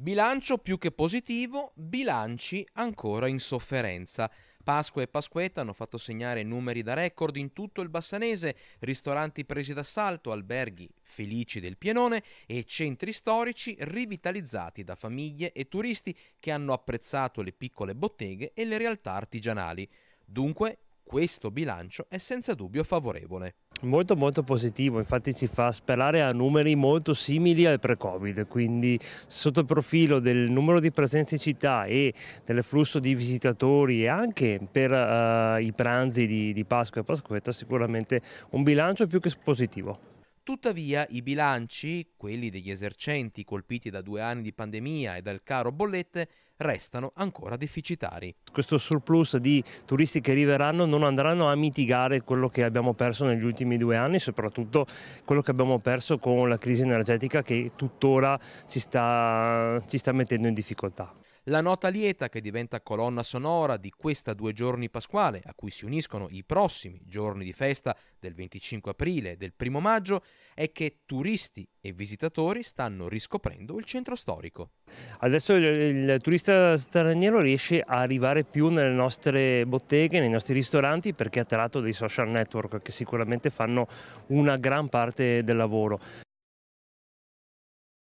Bilancio più che positivo, bilanci ancora in sofferenza. Pasqua e Pasquetta hanno fatto segnare numeri da record in tutto il Bassanese, ristoranti presi d'assalto, alberghi felici del pienone e centri storici rivitalizzati da famiglie e turisti che hanno apprezzato le piccole botteghe e le realtà artigianali. Dunque, questo bilancio è senza dubbio favorevole. Molto molto positivo, infatti ci fa sperare a numeri molto simili al pre-Covid, quindi sotto il profilo del numero di presenze in città e del flusso di visitatori e anche per uh, i pranzi di, di Pasqua e Pasquetta sicuramente un bilancio più che positivo. Tuttavia i bilanci, quelli degli esercenti colpiti da due anni di pandemia e dal caro bollette, restano ancora deficitari. Questo surplus di turisti che arriveranno non andranno a mitigare quello che abbiamo perso negli ultimi due anni, soprattutto quello che abbiamo perso con la crisi energetica che tuttora ci sta, ci sta mettendo in difficoltà. La nota lieta che diventa colonna sonora di questa due giorni pasquale, a cui si uniscono i prossimi giorni di festa del 25 aprile e del 1 maggio, è che turisti e visitatori stanno riscoprendo il centro storico. Adesso il, il turista straniero riesce a arrivare più nelle nostre botteghe, nei nostri ristoranti, perché è attratto dai social network che sicuramente fanno una gran parte del lavoro.